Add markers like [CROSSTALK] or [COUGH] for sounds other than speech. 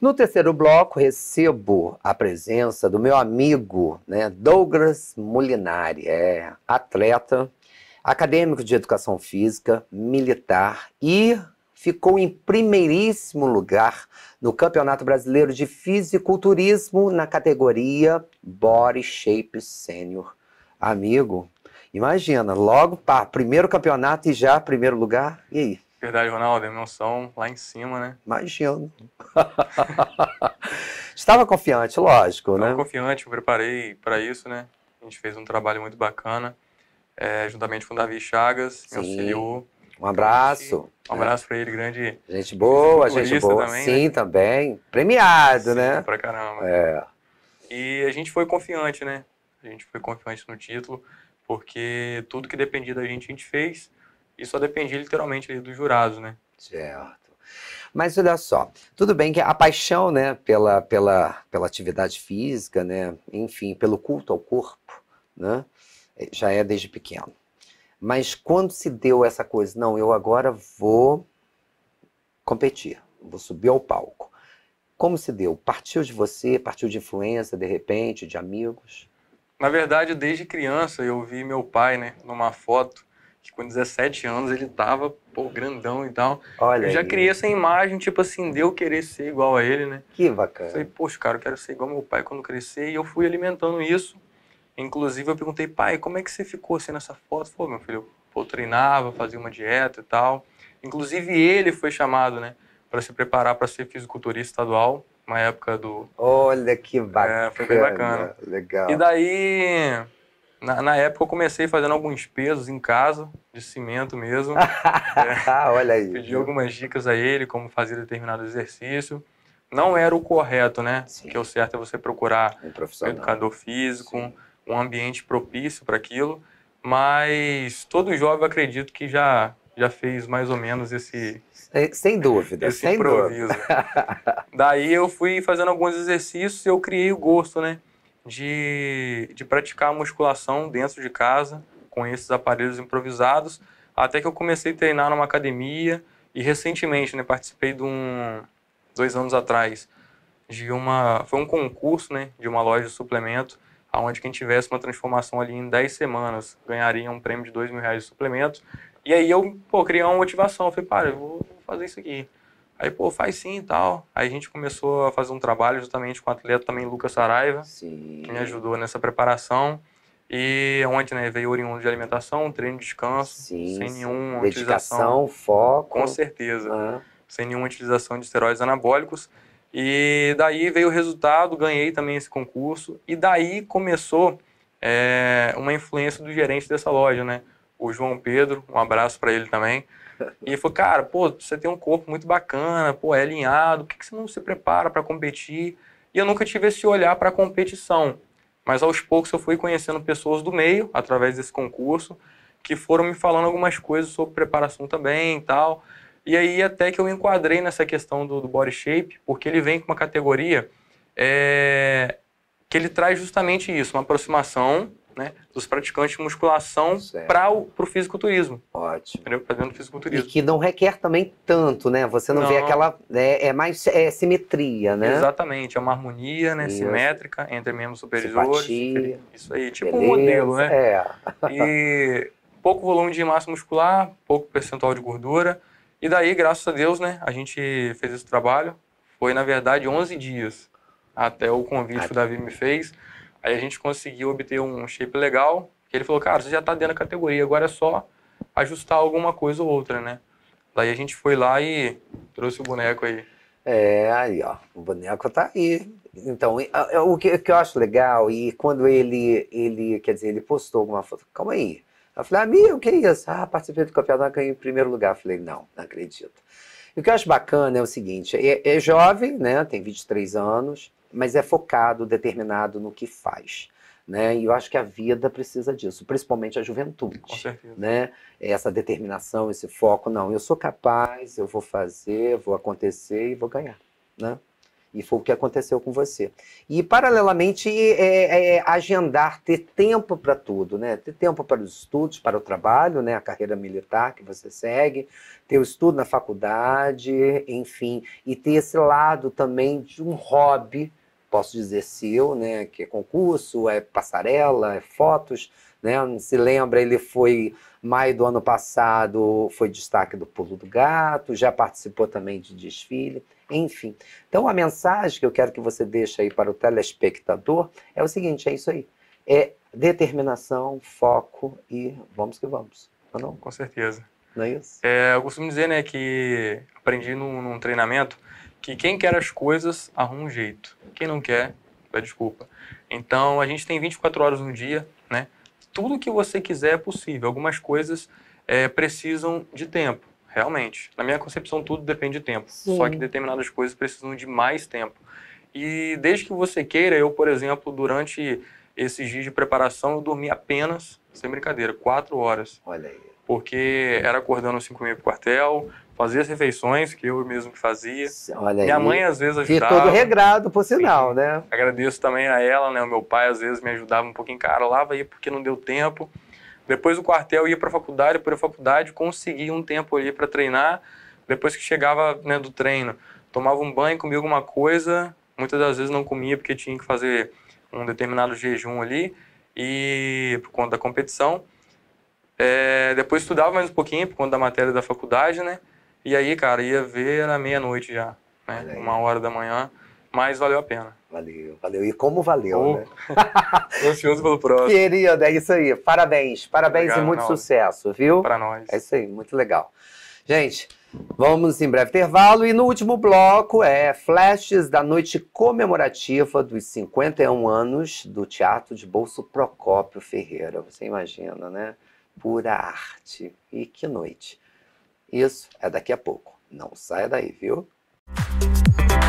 No terceiro bloco, recebo a presença do meu amigo né, Douglas Molinari, é atleta, acadêmico de educação física, militar e ficou em primeiríssimo lugar no Campeonato Brasileiro de Fisiculturismo na categoria Body Shape Sênior. Amigo, imagina, logo para primeiro campeonato e já primeiro lugar, e aí? Verdade, Ronaldo, emoção lá em cima, né? Imagino. [LAUGHS] Estava confiante, lógico, Estava né? confiante, eu preparei para isso, né? A gente fez um trabalho muito bacana, é, juntamente com o Davi Chagas, meu me auxiliou. Um abraço. Um abraço para ele, grande. Gente boa, gente boa. Também, Sim, né? também. Premiado, Sim, né? Pra caramba. É. E a gente foi confiante, né? A gente foi confiante no título, porque tudo que dependia da gente, a gente fez e só dependia literalmente dos jurados, né? Certo. Mas olha só, tudo bem que a paixão, né, pela, pela, pela atividade física, né, enfim, pelo culto ao corpo, né, eh, já é desde pequeno. Mas quando se deu essa coisa, não, eu agora vou competir, vou subir ao palco. Como se deu? Partiu de você, partiu de influência, de repente, de amigos? Na verdade, desde criança eu vi meu pai, né, numa foto com 17 anos ele tava, pô, grandão e tal. Olha eu já aí. criei essa imagem, tipo assim, de eu querer ser igual a ele, né? Que bacana. Eu falei, poxa, cara, eu quero ser igual meu pai quando crescer. E eu fui alimentando isso. Inclusive, eu perguntei, pai, como é que você ficou assim nessa foto? Falei, meu filho, eu treinava, fazia uma dieta e tal. Inclusive, ele foi chamado, né, para se preparar para ser fisiculturista estadual, uma época do. Olha que bacana. É, foi bem bacana. Legal. E daí na, na, época eu comecei fazendo alguns pesos em casa, de cimento mesmo. é, [LAUGHS] [LAUGHS] Olha aí. Pedi algumas dicas a ele, como fazer determinado exercício. Não era o correto, né? Sim. Que o certo é você procurar um, um educador físico, um, um ambiente propício para aquilo. Mas todo jovem, acredito que já, já fez mais ou menos esse. Sem dúvida, esse sem improviso. Dúvida. [LAUGHS] Daí eu fui fazendo alguns exercícios e eu criei o gosto, né? de, de praticar musculação dentro de casa, com esses aparelhos improvisados, até que eu comecei a treinar numa academia e recentemente, né, participei de um dois anos atrás de uma foi um concurso, né, de uma loja de suplemento, aonde quem tivesse uma transformação ali em 10 semanas ganharia um prêmio de dois mil reais de suplemento. E aí eu pô, criei uma motivação, eu falei, para, eu vou fazer isso aqui. Aí, pô, faz sim e tal. Aí a gente começou a fazer um trabalho justamente com o atleta também, Lucas Saraiva, sim. que me ajudou nessa preparação. E onde, né, veio oriundo de alimentação, treino, descanso, sim, sem nenhuma Dedicação, utilização. foco. Com certeza. Uhum. Sem nenhuma utilização de esteroides anabólicos. E daí veio o resultado, ganhei também esse concurso. E daí começou é, uma influência do gerente dessa loja, né? O João Pedro, um abraço para ele também. [LAUGHS] E ele falou, cara, pô, você tem um corpo muito bacana, pô, é alinhado, por que, que você não se prepara para competir? E eu nunca tive esse olhar para competição. Mas aos poucos eu fui conhecendo pessoas do meio, através desse concurso, que foram me falando algumas coisas sobre preparação também e tal. E aí até que eu enquadrei nessa questão do, do body shape, porque ele vem com uma categoria é, que ele traz justamente isso, uma aproximação né, dos praticantes de musculação para o fisiculturismo. Ótimo. Entendeu? Fazendo fisiculturismo. E que não requer também tanto, né? Você não, não. vê aquela. É, é, mais é, simetria, né? Exatamente, é uma harmonia né, simétrica entre membros superiores. Simpatia, isso aí, tipo beleza, um modelo, né? É. e pouco volume de massa muscular, pouco percentual de gordura. E daí, graças a Deus, né, a gente fez esse trabalho. Foi, na verdade, 11 dias até o convite que o Davi me fez. Aí a gente conseguiu obter um shape legal, que ele falou, cara, você já está dentro da categoria, agora é só ajustar alguma coisa ou outra, né? Daí a gente foi lá e trouxe o boneco aí. É, aí ó, o boneco tá aí. Então, o que, o que eu acho legal, e quando ele, ele, quer dizer, ele postou alguma foto, calma aí. Eu falei, amigo, o que é isso? Ah, participei do campeonato, ganhei em primeiro lugar. Eu falei, não, não acredito. E o que eu acho bacana é o seguinte, é, é jovem, né, tem 23 anos, mas é focado, determinado no que faz. Né? E eu acho que a vida precisa disso, principalmente a juventude. Com certeza. Né? Essa determinação, esse foco, não, eu sou capaz, eu vou fazer, vou acontecer e vou ganhar. Né? E foi o que aconteceu com você. E, paralelamente, é, é, é agendar, ter tempo para tudo, né? Ter tempo para os estudos, para o trabalho, né? A carreira militar que você segue, ter o estudo na faculdade, enfim. E ter esse lado também de um hobby, posso dizer seu, né? Que é concurso, é passarela, é fotos, né? Se lembra, ele foi maio do ano passado, foi destaque do Pulo do Gato, já participou também de desfile. Enfim. Então a mensagem que eu quero que você deixe aí para o telespectador é o seguinte, é isso aí. É determinação, foco e vamos que vamos. Não, é não? Com certeza. Não é isso? É, eu costumo dizer, né, que aprendi num, num treinamento que quem quer as coisas arruma um jeito. Quem não quer, pede desculpa. Então a gente tem 24 horas no dia, né? Tudo que você quiser é possível. Algumas coisas é, precisam de tempo. Realmente. Na minha concepção, tudo depende de tempo. Sim. Só que determinadas coisas precisam de mais tempo. E desde que você queira, eu, por exemplo, durante esses dias de preparação, eu dormi apenas, sem brincadeira, quatro horas. Olha aí. Porque era acordando às 5 meia pro quartel, fazia as refeições, que eu mesmo que fazia. Olha Minha aí. mãe às vezes ajudava. E todo regrado, por sinal, Sim. né? Agradeço também a ela, né? O meu pai às vezes me ajudava um pouquinho, cara, lava aí porque não deu tempo. Depois do quartel ia para a faculdade, para a faculdade conseguia um tempo ali para treinar. Depois que chegava né, do treino, tomava um banho, comia alguma coisa. Muitas das vezes não comia porque tinha que fazer um determinado jejum ali e por conta da competição. É, depois estudava mais um pouquinho por conta da matéria da faculdade, né? E aí, cara, ia ver era meia-noite já, né? Uma hora da manhã, mas valeu a pena. Valeu, valeu. E como valeu, oh. né? [LAUGHS] Ansioso pelo próximo. Querido, é isso aí. Parabéns, parabéns Obrigado, e muito sucesso, viu? Para nós. É isso aí, muito legal. Gente, vamos em breve intervalo e no último bloco é flashes da noite comemorativa dos 51 anos do Teatro de Bolso Procópio Ferreira. Você imagina, né? Pura arte. E que noite. Isso é daqui a pouco. Não saia daí, viu? Música